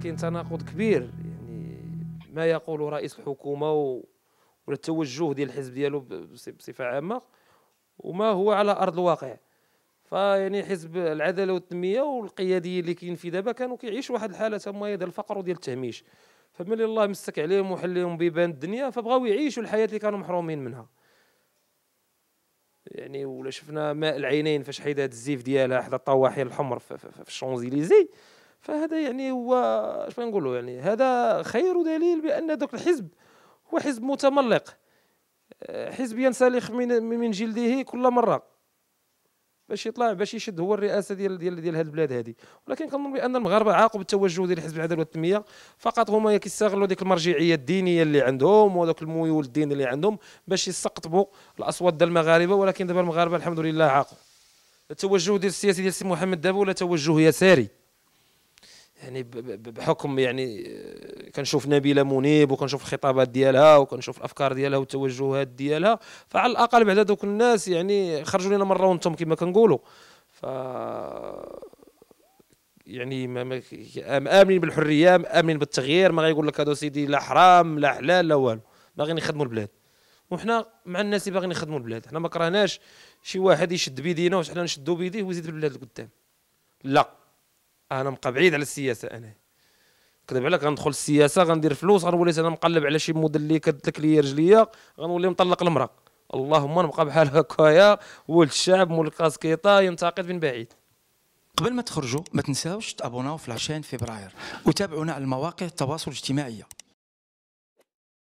كاين تناقض كبير يعني ما يقول رئيس الحكومه و... ولا التوجه ديال الحزب ديالو بصفه عامه وما هو على ارض الواقع فيعني حزب العداله والتنميه والقياديين اللي كاين فيه دابا كانوا كيعيشوا واحد الحاله تما ديال الفقر وديال التهميش فملي الله مسك عليهم وحل لهم بيبان الدنيا فبغاو يعيشوا الحياه اللي كانوا محرومين منها يعني ولا شفنا ماء العينين فاش حيدات الزيف ديالها حدا الطواحين الحمر في, في, في الشونزيليزي فهذا يعني هو شنو نقولوا يعني هذا خير دليل بان ذاك الحزب هو حزب متملق آه، حزب ينسلخ من من جلده كل مره باش يطلع باش يشد هو الرئاسه ديال ديال ديال هاد البلاد هذه ولكن كنظن بان المغاربه عاقب التوجه ديال حزب العداله والتنميه فقط هما كيستغلوا ديك المرجعيه الدينيه اللي عندهم وذاك الميول الديني اللي عندهم باش يستقطبوا الاصوات ديال المغاربه ولكن دابا المغاربه الحمد لله عاقوا التوجه ديال السياسي ديال السي محمد دابا ولا توجه يساري يعني بحكم يعني آه، كنشوف نبيله منيب وكنشوف الخطابات ديالها وكنشوف الافكار ديالها والتوجهات ديالها فعلى الاقل بعد ذوك الناس يعني خرجوا لنا مره وانتم كما كنقولوا ف يعني ما امنين بالحريه امنين بالتغيير ما غايقول لك هادو سيدي لا حرام لا حلال لا والو باغيين يخدموا البلاد وحنا مع الناس اللي باغيين يخدموا البلاد حنا ما كرهناش شي واحد يشد بيدينا وحنا نشدوا بيديه ويزيد البلاد لقدام لا انا مبقى بعيد على السياسه انا كذب عليك غندخل السياسه غندير فلوس غنولي انا مقلب على شي موديل اللي كتلك ليا رجليا غنولي مطلق المراه اللهم نبقى بحال هكايا ولد الشعب مول الكاسكيطه ينتقد من بعيد قبل ما تخرجوا ما تنساوش تابوناو في لاشين فبراير وتابعونا على المواقع التواصل الاجتماعي